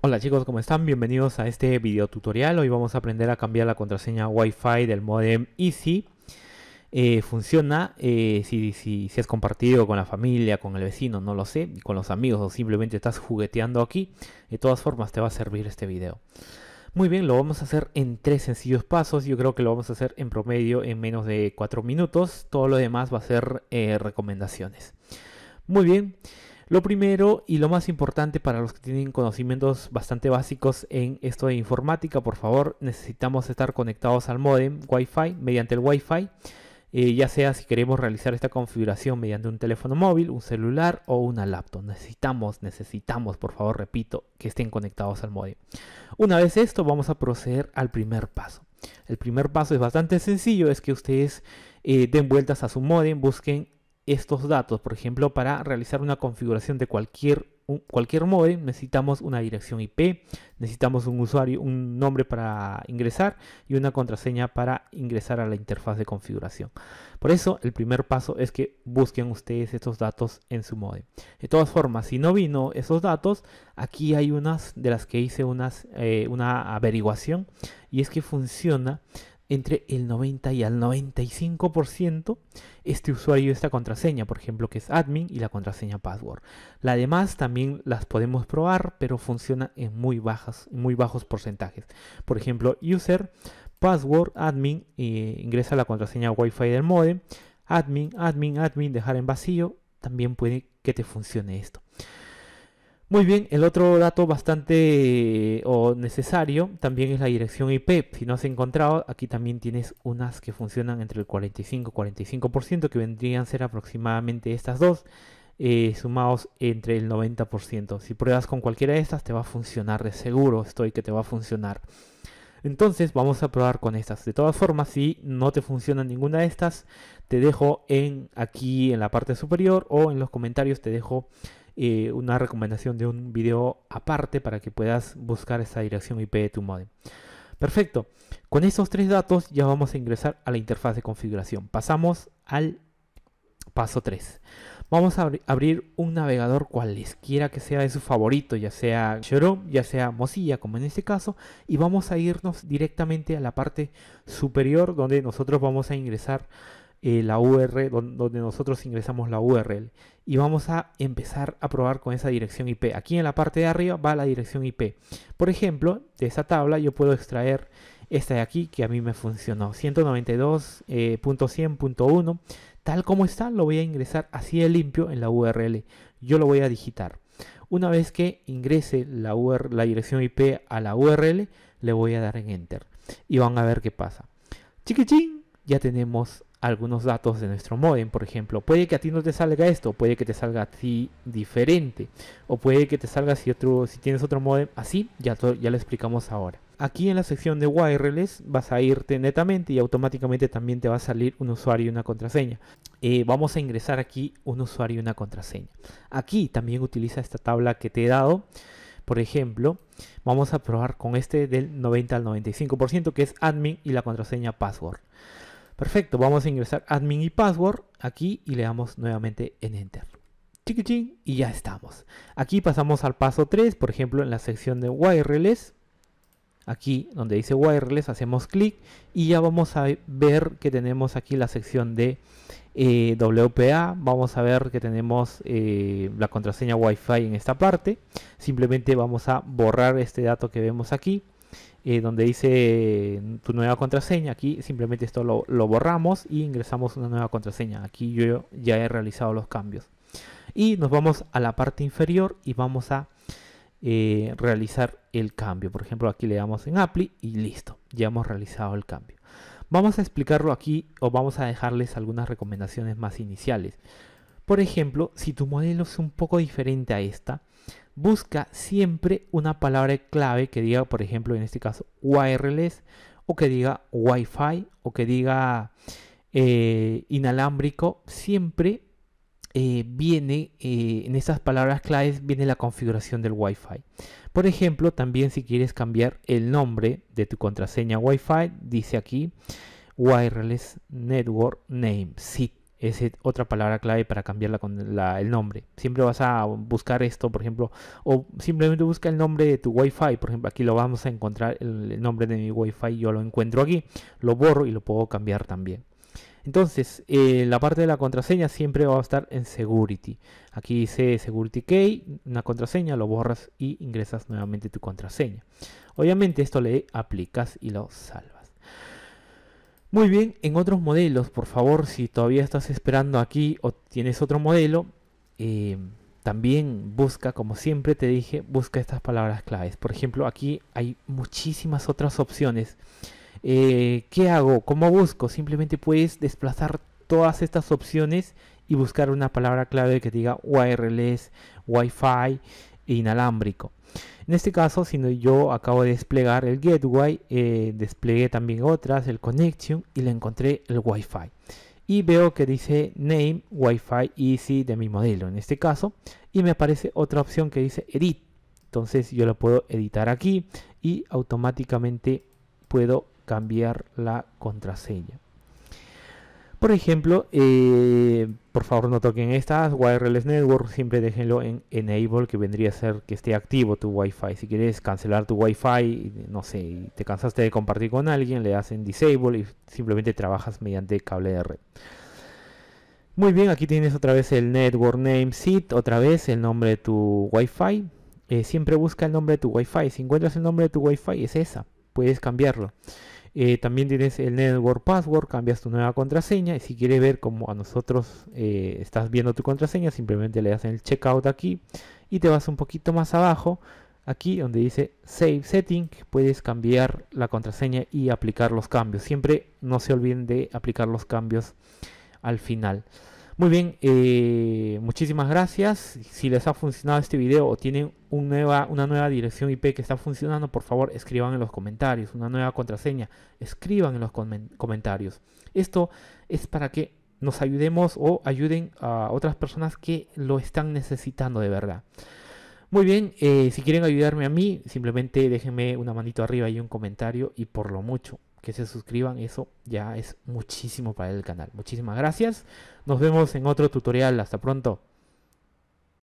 Hola chicos, ¿cómo están? Bienvenidos a este video tutorial. Hoy vamos a aprender a cambiar la contraseña Wi-Fi del modem Easy. Eh, funciona eh, si, si, has compartido con la familia, con el vecino, no lo sé, con los amigos o simplemente estás jugueteando aquí. De todas formas te va a servir este video. Muy bien, lo vamos a hacer en tres sencillos pasos. Yo creo que lo vamos a hacer en promedio en menos de cuatro minutos. Todo lo demás va a ser eh, recomendaciones. Muy bien. Lo primero y lo más importante para los que tienen conocimientos bastante básicos en esto de informática, por favor, necesitamos estar conectados al modem Wi-Fi mediante el Wi-Fi. Eh, ya sea si queremos realizar esta configuración mediante un teléfono móvil, un celular o una laptop. Necesitamos, necesitamos, por favor, repito, que estén conectados al modem. Una vez esto, vamos a proceder al primer paso. El primer paso es bastante sencillo, es que ustedes eh, den vueltas a su modem, busquen estos datos. Por ejemplo, para realizar una configuración de cualquier, cualquier necesitamos una dirección IP, necesitamos un usuario, un nombre para ingresar y una contraseña para ingresar a la interfaz de configuración. Por eso, el primer paso es que busquen ustedes estos datos en su modem. De todas formas, si no vino esos datos, aquí hay unas de las que hice unas, eh, una averiguación y es que funciona entre el 90 y el 95% este usuario esta contraseña, por ejemplo, que es admin y la contraseña password. La demás también las podemos probar, pero funciona en muy, bajas, muy bajos porcentajes. Por ejemplo, user, password, admin, e ingresa la contraseña wifi del modem, admin, admin, admin, dejar en vacío, también puede que te funcione esto. Muy bien, el otro dato bastante eh, o necesario también es la dirección IP. Si no has encontrado, aquí también tienes unas que funcionan entre el 45 y 45%, que vendrían a ser aproximadamente estas dos, eh, sumados entre el 90%. Si pruebas con cualquiera de estas, te va a funcionar de seguro, estoy que te va a funcionar. Entonces vamos a probar con estas. De todas formas, si no te funciona ninguna de estas, te dejo en aquí en la parte superior o en los comentarios te dejo eh, una recomendación de un video aparte para que puedas buscar esa dirección IP de tu modem. Perfecto. Con esos tres datos ya vamos a ingresar a la interfaz de configuración. Pasamos al paso 3. Vamos a abrir un navegador cualesquiera que sea de su favorito, ya sea Chrome, ya sea Mozilla, como en este caso, y vamos a irnos directamente a la parte superior donde nosotros vamos a ingresar eh, la URL, donde nosotros ingresamos la URL. Y vamos a empezar a probar con esa dirección IP. Aquí en la parte de arriba va la dirección IP. Por ejemplo, de esta tabla yo puedo extraer esta de aquí que a mí me funcionó. 192.100.1. Eh, Tal como está, lo voy a ingresar así de limpio en la URL. Yo lo voy a digitar. Una vez que ingrese la, URL, la dirección IP a la URL, le voy a dar en Enter. Y van a ver qué pasa. Chiquichín, ya tenemos algunos datos de nuestro modem, por ejemplo. Puede que a ti no te salga esto, puede que te salga a ti diferente, o puede que te salga si, otro, si tienes otro modem así, ya, ya lo explicamos ahora. Aquí en la sección de wireless vas a irte netamente y automáticamente también te va a salir un usuario y una contraseña. Eh, vamos a ingresar aquí un usuario y una contraseña. Aquí también utiliza esta tabla que te he dado. Por ejemplo, vamos a probar con este del 90 al 95% que es admin y la contraseña password. Perfecto, vamos a ingresar admin y password aquí y le damos nuevamente en enter. Chiquichín y ya estamos. Aquí pasamos al paso 3, por ejemplo en la sección de wireless. Aquí donde dice wireless hacemos clic y ya vamos a ver que tenemos aquí la sección de eh, WPA. Vamos a ver que tenemos eh, la contraseña Wi-Fi en esta parte. Simplemente vamos a borrar este dato que vemos aquí. Eh, donde dice mm, tu nueva contraseña. Aquí simplemente esto lo, borramos y ingresamos una nueva contraseña. Aquí yo ya he realizado los cambios. Y nos vamos a la parte inferior y vamos a eh, realizar el cambio. Por ejemplo, aquí le damos en Apply y listo, ya hemos realizado el cambio. Vamos a explicarlo aquí o vamos a dejarles algunas recomendaciones más iniciales. Por ejemplo, si tu modelo es un poco diferente a esta, busca siempre una palabra clave que diga, por ejemplo, en este caso, wireless, o que diga Wi-Fi, o que diga eh, inalámbrico. Siempre eh, viene, eh, en estas palabras claves, viene la configuración del Wi-Fi. Por ejemplo, también si quieres cambiar el nombre de tu contraseña Wi-Fi, dice aquí Wireless Network Name SIT es e, otra palabra clave para cambiarla con el nombre. Siempre vas a buscar esto, por ejemplo, o simplemente busca el nombre de tu Wi-Fi. Por ejemplo, aquí lo vamos a encontrar, el nombre de mi Wi-Fi yo lo encuentro aquí, lo borro y lo puedo cambiar también. Entonces, eh, la parte de la contraseña siempre va a estar en Security. Aquí dice Security Key, una contraseña, lo borras y ingresas nuevamente tu contraseña. Obviamente esto le aplicas y lo salvas. Muy bien, en otros modelos, por favor, si todavía estás esperando aquí o tienes otro modelo, eh, también busca, como siempre te dije, busca estas palabras claves. Por ejemplo, aquí hay muchísimas otras opciones. Eh, ¿Qué hago? ¿Cómo busco? Simplemente puedes desplazar todas estas opciones y buscar una palabra clave que diga wireless, wifi, inalámbrico. En este caso, si no yo acabo de desplegar el Gateway, eh, desplegué también otras, el Connection y le encontré el Wi-Fi. Y veo que dice Name Wi-Fi Easy de mi modelo, en este caso. Y me aparece otra opción que dice Edit. Entonces yo lo puedo editar aquí y automáticamente puedo cambiar la contraseña. Por ejemplo, eh, por favor no toquen estas, wireless network, siempre déjenlo en enable, que vendría a ser que esté activo tu Wi-Fi. Si quieres cancelar tu Wi-Fi, no sé, te cansaste de compartir con alguien, le hacen disable y simplemente trabajas mediante cable de red. Muy bien, aquí tienes otra vez el network name seed, otra vez el nombre de tu Wi-Fi. Eh, siempre busca el nombre de tu Wi-Fi. Si encuentras el nombre de tu Wi-Fi, es esa puedes cambiarlo. Eh, también tienes el network password, cambias tu nueva contraseña y si quieres ver cómo a nosotros eh, estás viendo tu contraseña, simplemente le das el checkout aquí y te vas un poquito más abajo, aquí donde dice save setting, puedes cambiar la contraseña y aplicar los cambios. Siempre no se olviden de aplicar los cambios al final. Muy bien, eh, muchísimas gracias. Si les ha funcionado este video o tienen una nueva dirección IP que está funcionando, por favor escriban en los comentarios. Una nueva contraseña, escriban en los comentarios. Esto es para que nos ayudemos o ayuden a otras personas que lo están necesitando de verdad. Muy bien, eh, si quieren ayudarme a mí, simplemente déjenme una manito arriba y un comentario y por lo mucho que se suscriban, eso ya es muchísimo para el canal. Muchísimas gracias. Nos vemos en otro tutorial. Hasta pronto.